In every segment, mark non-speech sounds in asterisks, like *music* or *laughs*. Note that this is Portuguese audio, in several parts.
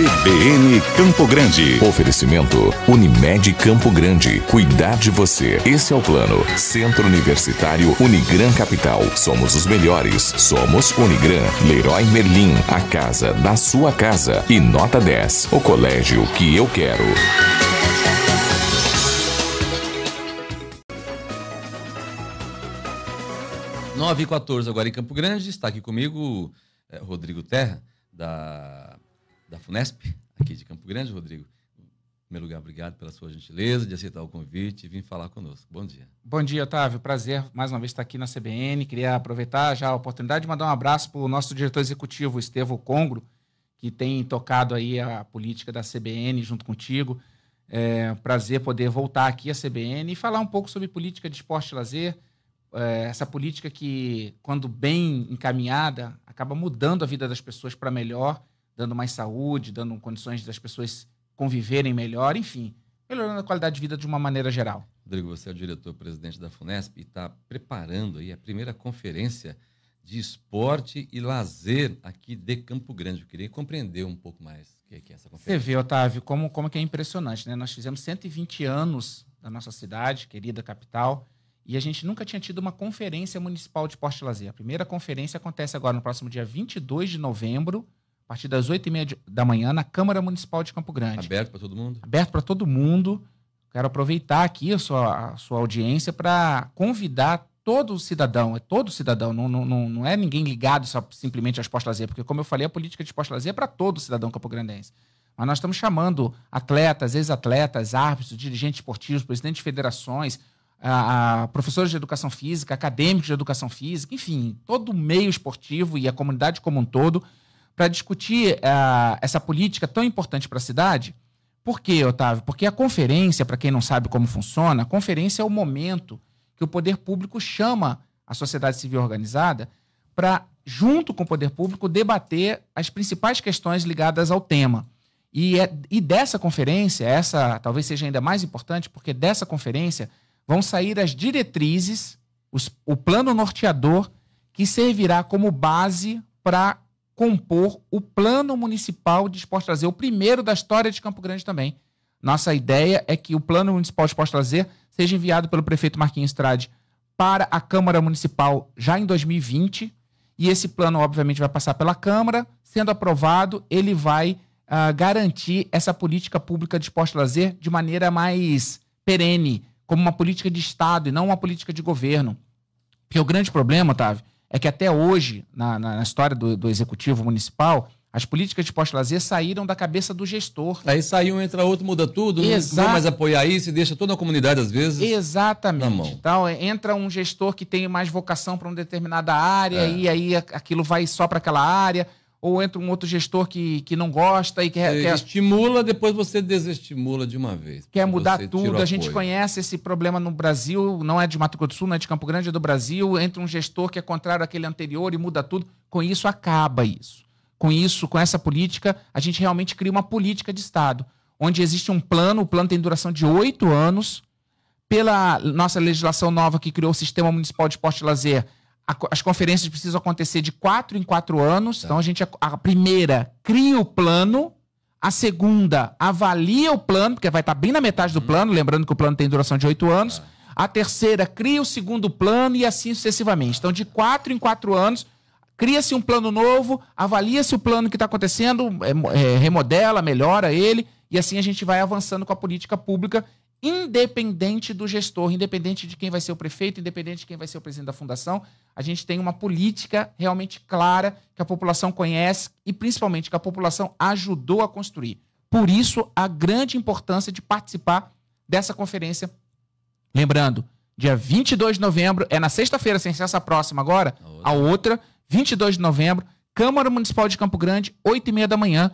CBN Campo Grande. Oferecimento Unimed Campo Grande. Cuidar de você. Esse é o plano. Centro Universitário Unigran Capital. Somos os melhores. Somos Unigran. Leroy Merlin. A casa da sua casa. E nota 10. O colégio que eu quero. Nove e 14 agora em Campo Grande. Está aqui comigo é, Rodrigo Terra da da FUNESP, aqui de Campo Grande, Rodrigo. Em primeiro lugar, obrigado pela sua gentileza de aceitar o convite e vir falar conosco. Bom dia. Bom dia, Otávio. Prazer mais uma vez estar aqui na CBN. Queria aproveitar já a oportunidade de mandar um abraço para o nosso diretor executivo, Estevo Congro, que tem tocado aí a política da CBN junto contigo. É um prazer poder voltar aqui à CBN e falar um pouco sobre política de esporte e lazer. É, essa política que, quando bem encaminhada, acaba mudando a vida das pessoas para melhor dando mais saúde, dando condições das pessoas conviverem melhor, enfim, melhorando a qualidade de vida de uma maneira geral. Rodrigo, você é o diretor-presidente da Funesp e está preparando aí a primeira conferência de esporte e lazer aqui de Campo Grande. Eu queria compreender um pouco mais o que é, é essa conferência. Você vê, Otávio, como, como que é impressionante, né? Nós fizemos 120 anos da nossa cidade, querida capital, e a gente nunca tinha tido uma conferência municipal de esporte e lazer. A primeira conferência acontece agora no próximo dia 22 de novembro, a partir das 8h30 da manhã, na Câmara Municipal de Campo Grande. Aberto para todo mundo? Aberto para todo mundo. Quero aproveitar aqui a sua, a sua audiência para convidar todo cidadão, é todo cidadão, não, não, não é ninguém ligado só, simplesmente às pós-lazer, porque, como eu falei, a política de pós-lazer é para todo cidadão campograndense. Mas nós estamos chamando atletas, ex-atletas, árbitros, dirigentes esportivos, presidentes de federações, a, a, professores de educação física, acadêmicos de educação física, enfim, todo o meio esportivo e a comunidade como um todo para discutir uh, essa política tão importante para a cidade. Por quê, Otávio? Porque a conferência, para quem não sabe como funciona, a conferência é o momento que o poder público chama a sociedade civil organizada para, junto com o poder público, debater as principais questões ligadas ao tema. E, é, e dessa conferência, essa talvez seja ainda mais importante, porque dessa conferência vão sair as diretrizes, os, o plano norteador, que servirá como base para compor o Plano Municipal de Esporte Lazer, o primeiro da história de Campo Grande também. Nossa ideia é que o Plano Municipal de Esporte Lazer seja enviado pelo prefeito Marquinhos Trade para a Câmara Municipal já em 2020. E esse plano, obviamente, vai passar pela Câmara. Sendo aprovado, ele vai uh, garantir essa política pública de esporte lazer de maneira mais perene, como uma política de Estado e não uma política de governo. Porque o grande problema, Otávio, é que até hoje, na, na, na história do, do, executivo municipal, as políticas de pós-lazer saíram da cabeça do gestor. Aí saiu, entra outro, muda tudo, Exato. não vai mais apoiar isso e deixa toda a comunidade, às vezes, Exatamente. na mão. Então, é, entra um gestor que tem mais vocação para uma determinada área é. e aí aquilo vai só para aquela área ou entra um outro gestor que, que não gosta e quer, quer... Estimula, depois você desestimula de uma vez. Quer mudar tudo. A gente conhece esse problema no Brasil, não é de Mato Grosso do Sul, não é de Campo Grande, é do Brasil. Entra um gestor que é contrário àquele anterior e muda tudo. Com isso, acaba isso. Com isso, com essa política, a gente realmente cria uma política de Estado, onde existe um plano, o plano tem duração de oito anos. Pela nossa legislação nova que criou o Sistema Municipal de Esporte e Lazer, as conferências precisam acontecer de quatro em quatro anos. Tá. Então a gente a primeira cria o plano, a segunda avalia o plano, porque vai estar tá bem na metade do hum. plano, lembrando que o plano tem duração de oito anos. Tá. A terceira cria o segundo plano e assim sucessivamente. Então de quatro em quatro anos cria-se um plano novo, avalia-se o plano que está acontecendo, é, é, remodela, melhora ele e assim a gente vai avançando com a política pública independente do gestor, independente de quem vai ser o prefeito, independente de quem vai ser o presidente da fundação, a gente tem uma política realmente clara que a população conhece e principalmente que a população ajudou a construir. Por isso, a grande importância de participar dessa conferência. Lembrando, dia 22 de novembro, é na sexta-feira, sem ser essa próxima agora, a outra, 22 de novembro, Câmara Municipal de Campo Grande, 8 e meia da manhã,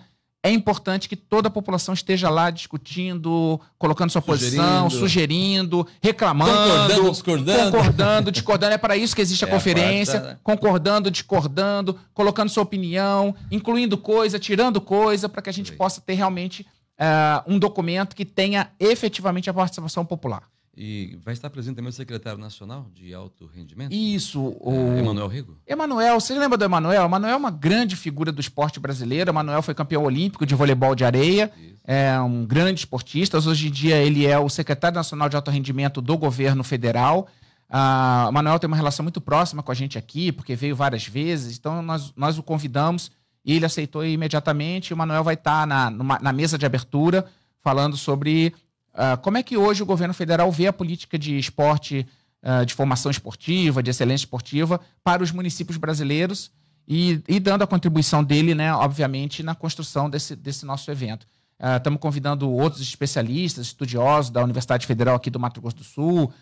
é importante que toda a população esteja lá discutindo, colocando sua sugerindo. posição, sugerindo, reclamando, concordando, discordando, concordando, discordando. É para isso que existe a *laughs* é conferência. A né? Concordando, discordando, colocando sua opinião, incluindo coisa, tirando coisa, para que a gente Sim. possa ter realmente uh, um documento que tenha efetivamente a participação popular. E vai estar presente também o secretário nacional de alto rendimento? Isso. É, o... É, Emanuel Rigo? Emanuel, você lembra do Emanuel? Emanuel é uma grande figura do esporte brasileiro. Emanuel foi campeão olímpico de voleibol de areia. Isso. É um grande esportista. Hoje em dia ele é o secretário nacional de alto rendimento do governo federal. Ah, Emanuel tem uma relação muito próxima com a gente aqui, porque veio várias vezes. Então nós, nós o convidamos e ele aceitou imediatamente. O Emanuel vai estar na, numa, na mesa de abertura falando sobre ah, como é que hoje o governo federal vê a política de esporte, uh, de formação esportiva, de excelência esportiva, para os municípios brasileiros e, e dando a contribuição dele, né, obviamente, na construção desse, desse nosso evento? Estamos ah, uh, convidando outros especialistas, estudiosos da Universidade Federal aqui do Mato Grosso do Sul,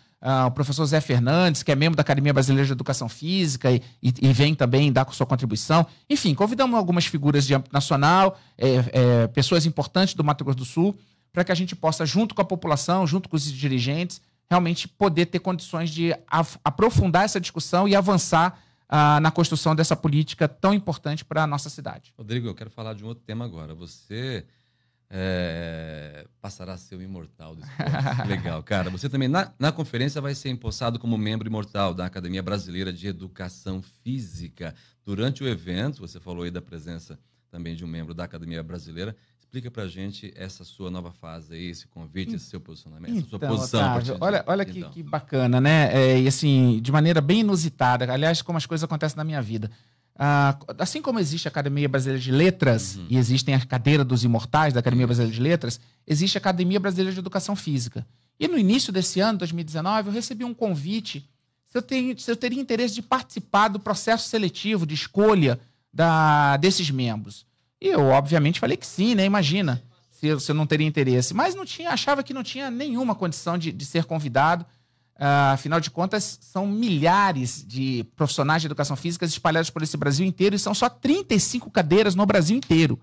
o professor Zé Fernandes, que é membro da Academia Brasileira de Educação Física e, e, e vem também dar com sua contribuição. Enfim, convidamos algumas figuras de âmbito nacional, é, é, pessoas importantes do Mato Grosso do Sul para que a gente possa, junto com a população, junto com os dirigentes, realmente poder ter condições de aprofundar essa discussão e avançar ah, na construção dessa política tão importante para a nossa cidade. Rodrigo, eu quero falar de um outro tema agora. Você é, passará a ser o um imortal do esporte. Legal, *laughs* cara. Você também, na, na conferência, vai ser empossado como membro imortal da Academia Brasileira de Educação Física. Durante o evento, você falou aí da presença também de um membro da Academia Brasileira. Explica para gente essa sua nova fase aí, esse convite, hum. esse seu posicionamento, essa sua então, posição. Otávio, olha, olha que, então. que bacana, né? É, e assim, de maneira bem inusitada, aliás, como as coisas acontecem na minha vida. Ah, assim como existe a Academia Brasileira de Letras uhum. e existem a cadeira dos imortais da Academia Brasileira de Letras, existe a Academia Brasileira de Educação Física. E no início desse ano, 2019, eu recebi um convite se eu, tenho, se eu teria interesse de participar do processo seletivo de escolha da, desses membros. E eu, obviamente, falei que sim, né? Imagina se eu, se eu não teria interesse. Mas não tinha, achava que não tinha nenhuma condição de, de ser convidado. Uh, afinal de contas, são milhares de profissionais de educação física espalhados por esse Brasil inteiro e são só 35 cadeiras no Brasil inteiro.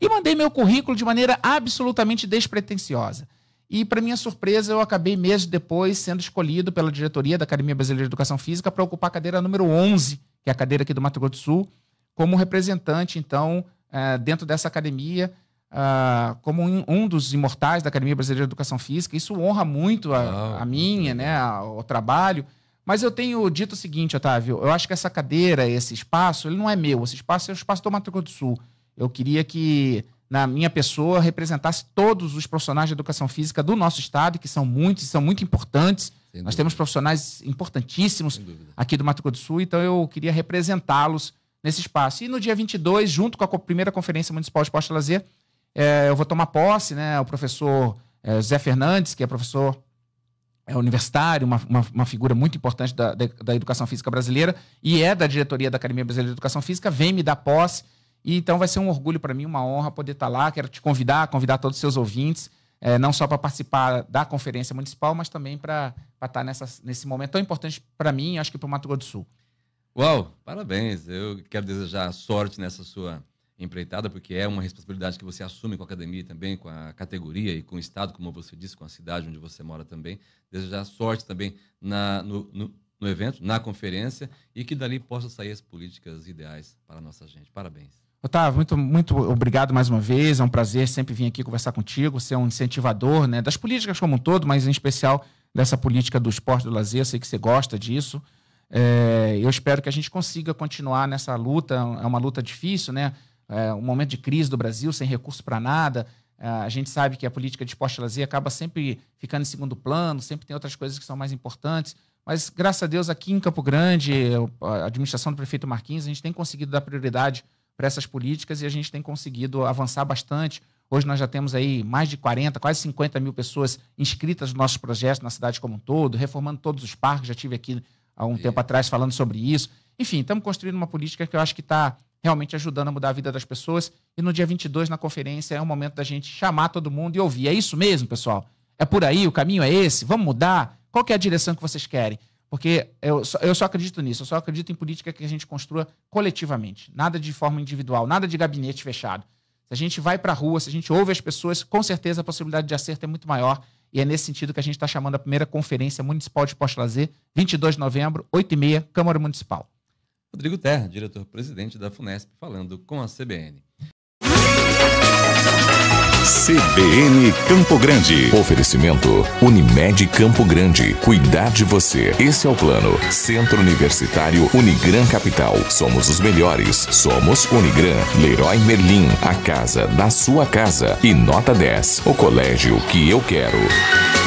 E mandei meu currículo de maneira absolutamente despretensiosa. E, para minha surpresa, eu acabei meses depois sendo escolhido pela diretoria da Academia Brasileira de Educação Física para ocupar a cadeira número 11, que é a cadeira aqui do Mato Grosso do Sul, como representante, então, eh, dentro dessa academia uh, como um, um, dos imortais da Academia Brasileira de Educação Física. Isso honra muito a, a minha, né, o trabalho. Mas eu tenho dito o seguinte, Otávio, eu acho que essa cadeira, esse espaço, ele não é meu, esse espaço é o espaço do Mato Grosso do Sul. Eu queria que na minha pessoa representasse todos os profissionais de educação física do nosso estado, que são muitos, são muito importantes. Nós temos profissionais importantíssimos aqui do Mato Grosso do Sul, então eu queria representá-los nesse espaço. E no dia 22, junto com a primeira Conferência Municipal de Esporte e Lazer, é, eu vou tomar posse, né? O professor é, Fernandes, que é professor é, universitário, uma, uma, uma, figura muito importante da, da, da, educação física brasileira e é da diretoria da Academia Brasileira de Educação Física, vem me dar posse. E então vai ser um orgulho para mim, uma honra poder estar tá lá. Quero te convidar, convidar todos os seus ouvintes, é, não só para participar da conferência municipal, mas também para estar tá nessa, nesse momento tão importante para mim, acho que para o Mato Grosso do Sul. Uau, parabéns. Eu quero desejar sorte nessa sua empreitada, porque é uma responsabilidade que você assume com a academia e também, com a categoria e com o estado, como você disse, com a cidade onde você mora também. Desejar sorte também na, no, no, no evento, na conferência, e que dali possam sair as políticas ideais para a nossa gente. Parabéns. Otávio, muito, muito obrigado mais uma vez. É um prazer sempre vir aqui conversar contigo. Você é um incentivador né, das políticas como um todo, mas em especial dessa política do esporte do lazer. Eu sei que você gosta disso. É, eu espero que a gente consiga continuar nessa luta. É uma luta difícil, né? É um momento de crise do Brasil, sem recurso para nada. É, a gente sabe que a política de esporte lazer acaba sempre ficando em segundo plano, sempre tem outras coisas que são mais importantes. Mas, graças a Deus, aqui em Campo Grande, a administração do prefeito Marquinhos, a gente tem conseguido dar prioridade para essas políticas e a gente tem conseguido avançar bastante. Hoje nós já temos aí mais de 40, quase 50 mil pessoas inscritas nos nossos projetos na cidade como um todo, reformando todos os parques. Já tive aqui há um tempo atrás falando sobre isso. Enfim, estamos construindo uma política que eu acho que está realmente ajudando a mudar a vida das pessoas. E no dia 22, na conferência, é o momento da gente chamar todo mundo e ouvir. É isso mesmo, pessoal? É por aí? O caminho é esse? Vamos mudar? Qual é a direção que vocês querem? Porque eu só, eu só acredito nisso, eu só acredito em política que a gente construa coletivamente, nada de forma individual, nada de gabinete fechado. Se a gente vai para a rua, se a gente ouve as pessoas, com certeza a possibilidade de acerto é muito maior e é nesse sentido que a gente está chamando a primeira Conferência Municipal de pós Lazer, 22 de novembro, 8h30, Câmara Municipal. Rodrigo Terra, diretor-presidente da FUNESP, falando com a CBN. CBN Campo Grande. Oferecimento Unimed Campo Grande. Cuidar de você. Esse é o plano. Centro Universitário Unigran Capital. Somos os melhores. Somos Unigran. Leroy Merlin. A casa da sua casa. E nota 10. O colégio que eu quero.